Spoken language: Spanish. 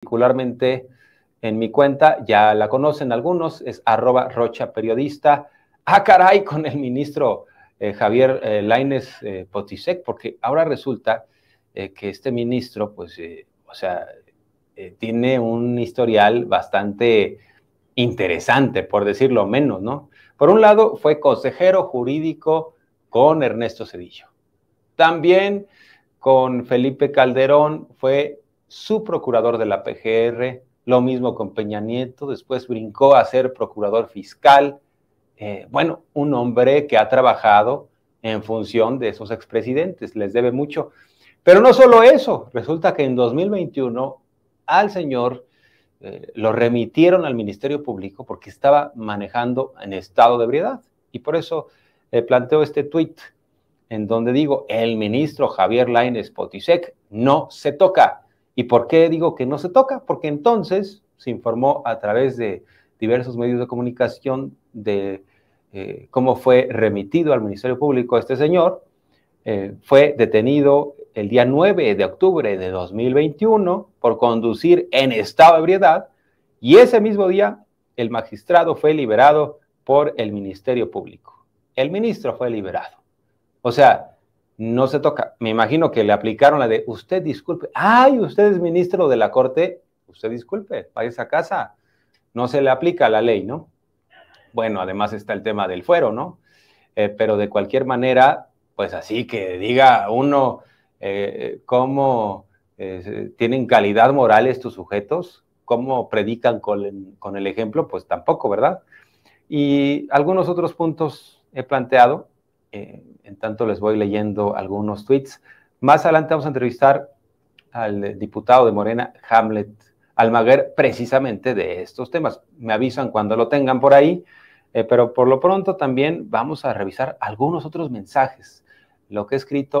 particularmente en mi cuenta, ya la conocen algunos, es arroba rocha periodista. Ah, caray, con el ministro eh, Javier eh, Lainez Laines eh, Potisek, porque ahora resulta que este ministro, pues, o sea, tiene un historial bastante interesante, por decirlo menos, ¿no? Por un lado, fue consejero jurídico con Ernesto Cedillo. También con Felipe Calderón fue su procurador de la PGR, lo mismo con Peña Nieto, después brincó a ser procurador fiscal. Eh, bueno, un hombre que ha trabajado en función de esos expresidentes, les debe mucho. Pero no solo eso, resulta que en 2021 al señor eh, lo remitieron al Ministerio Público porque estaba manejando en estado de ebriedad. Y por eso eh, planteo este tuit en donde digo, el ministro Javier Lainez Potisek no se toca. ¿Y por qué digo que no se toca? Porque entonces se informó a través de diversos medios de comunicación de eh, cómo fue remitido al Ministerio Público este señor. Eh, fue detenido el día 9 de octubre de 2021 por conducir en estado de ebriedad y ese mismo día el magistrado fue liberado por el Ministerio Público. El ministro fue liberado. O sea, no se toca. Me imagino que le aplicaron la de usted disculpe. Ay, usted es ministro de la Corte, usted disculpe, vaya a casa. No se le aplica la ley, ¿no? Bueno, además está el tema del fuero, ¿no? Eh, pero de cualquier manera, pues así que diga uno eh, cómo eh, tienen calidad moral estos sujetos, cómo predican con con el ejemplo, pues tampoco, ¿verdad? Y algunos otros puntos he planteado, eh, en tanto les voy leyendo algunos tweets. Más adelante vamos a entrevistar al diputado de Morena, Hamlet Almaguer, precisamente de estos temas. Me avisan cuando lo tengan por ahí, eh, pero por lo pronto también vamos a revisar algunos otros mensajes, lo que he escrito